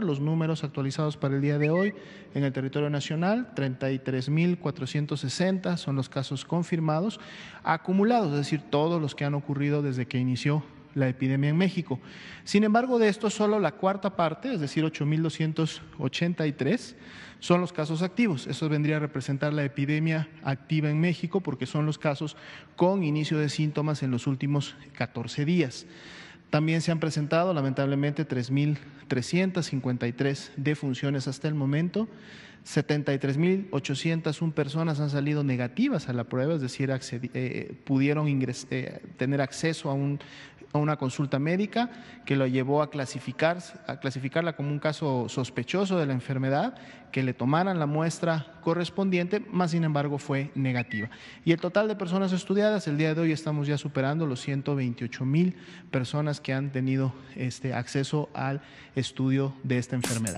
Los números actualizados para el día de hoy en el territorio nacional, 33.460 son los casos confirmados, acumulados, es decir, todos los que han ocurrido desde que inició la epidemia en México. Sin embargo, de esto solo la cuarta parte, es decir, 8.283, son los casos activos. Eso vendría a representar la epidemia activa en México porque son los casos con inicio de síntomas en los últimos 14 días. También se han presentado, lamentablemente, 3.353 defunciones hasta el momento. 73.801 personas han salido negativas a la prueba, es decir, eh, pudieron eh, tener acceso a un a una consulta médica que lo llevó a, a clasificarla como un caso sospechoso de la enfermedad, que le tomaran la muestra correspondiente, más sin embargo fue negativa. Y el total de personas estudiadas, el día de hoy estamos ya superando los 128 mil personas que han tenido este acceso al estudio de esta enfermedad.